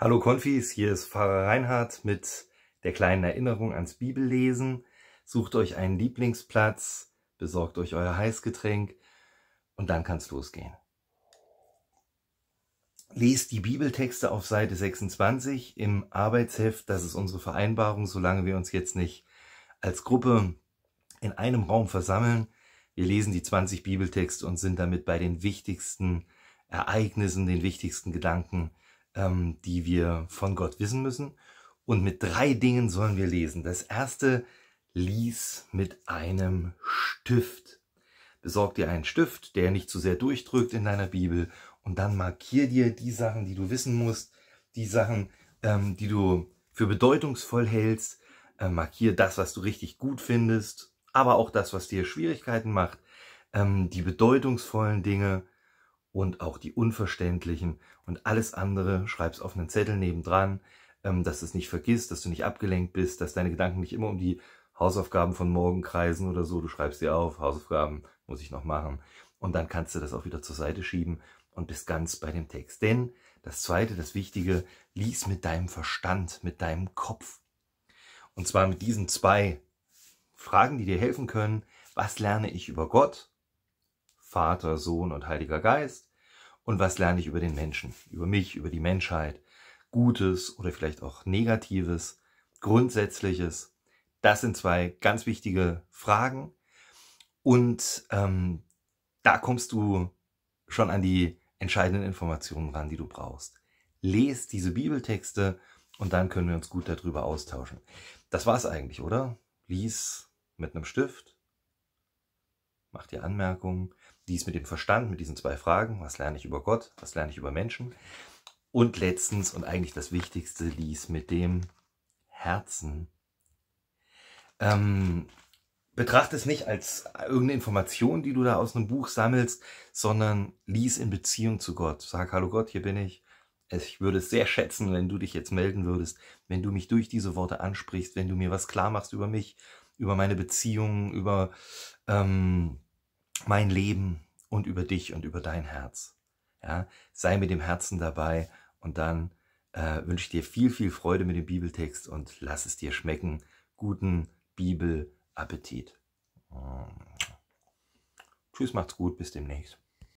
Hallo Konfis, hier ist Pfarrer Reinhard mit der kleinen Erinnerung ans Bibellesen. Sucht euch einen Lieblingsplatz, besorgt euch euer Heißgetränk und dann kann's losgehen. Lest die Bibeltexte auf Seite 26 im Arbeitsheft. Das ist unsere Vereinbarung, solange wir uns jetzt nicht als Gruppe in einem Raum versammeln. Wir lesen die 20 Bibeltexte und sind damit bei den wichtigsten Ereignissen, den wichtigsten Gedanken ähm, die wir von Gott wissen müssen. Und mit drei Dingen sollen wir lesen. Das erste, lies mit einem Stift. Besorg dir einen Stift, der nicht zu sehr durchdrückt in deiner Bibel. Und dann markier dir die Sachen, die du wissen musst, die Sachen, ähm, die du für bedeutungsvoll hältst. Äh, markier das, was du richtig gut findest, aber auch das, was dir Schwierigkeiten macht. Ähm, die bedeutungsvollen Dinge und auch die unverständlichen und alles andere schreib's auf einen Zettel nebendran, ähm, dass du es nicht vergisst, dass du nicht abgelenkt bist, dass deine Gedanken nicht immer um die Hausaufgaben von morgen kreisen oder so. Du schreibst dir auf, Hausaufgaben muss ich noch machen. Und dann kannst du das auch wieder zur Seite schieben und bist ganz bei dem Text. Denn das Zweite, das Wichtige, lies mit deinem Verstand, mit deinem Kopf. Und zwar mit diesen zwei Fragen, die dir helfen können. Was lerne ich über Gott Vater, Sohn und Heiliger Geist. Und was lerne ich über den Menschen, über mich, über die Menschheit, Gutes oder vielleicht auch Negatives, Grundsätzliches. Das sind zwei ganz wichtige Fragen. Und ähm, da kommst du schon an die entscheidenden Informationen ran, die du brauchst. Lies diese Bibeltexte und dann können wir uns gut darüber austauschen. Das war's eigentlich, oder? Lies mit einem Stift, mach dir Anmerkungen dies mit dem Verstand, mit diesen zwei Fragen, was lerne ich über Gott, was lerne ich über Menschen. Und letztens und eigentlich das Wichtigste ließ mit dem Herzen. Ähm, betrachte es nicht als irgendeine Information, die du da aus einem Buch sammelst, sondern lies in Beziehung zu Gott. Sag, hallo Gott, hier bin ich. Ich würde es sehr schätzen, wenn du dich jetzt melden würdest, wenn du mich durch diese Worte ansprichst, wenn du mir was klar machst über mich, über meine Beziehungen, über ähm, mein Leben und über dich und über dein Herz. Ja, sei mit dem Herzen dabei und dann äh, wünsche ich dir viel, viel Freude mit dem Bibeltext und lass es dir schmecken. Guten Bibelappetit. Tschüss, macht's gut, bis demnächst.